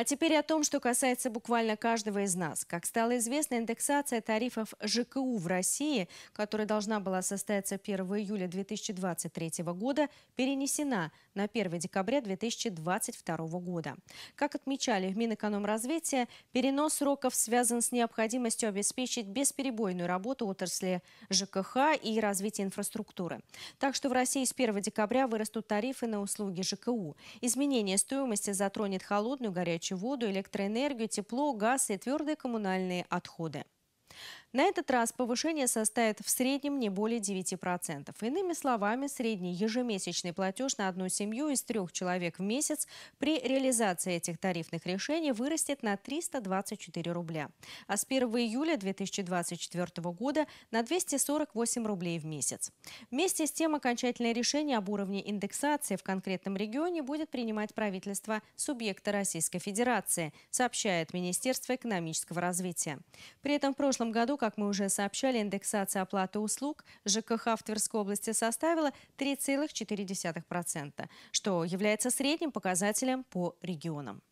А теперь о том, что касается буквально каждого из нас. Как стало известно, индексация тарифов ЖКУ в России, которая должна была состояться 1 июля 2023 года, перенесена на 1 декабря 2022 года. Как отмечали в Минэкономразвитии, перенос сроков связан с необходимостью обеспечить бесперебойную работу отрасли ЖКХ и развитие инфраструктуры. Так что в России с 1 декабря вырастут тарифы на услуги ЖКУ. Изменение стоимости затронет холодную горячую горячую воду, электроэнергию, тепло, газ и твердые коммунальные отходы. На этот раз повышение составит в среднем не более 9%. Иными словами, средний ежемесячный платеж на одну семью из трех человек в месяц при реализации этих тарифных решений вырастет на 324 рубля. А с 1 июля 2024 года на 248 рублей в месяц. Вместе с тем окончательное решение об уровне индексации в конкретном регионе будет принимать правительство субъекта Российской Федерации, сообщает Министерство экономического развития. При этом в прошлом году как мы уже сообщали, индексация оплаты услуг ЖКХ в Тверской области составила 3,4%, что является средним показателем по регионам.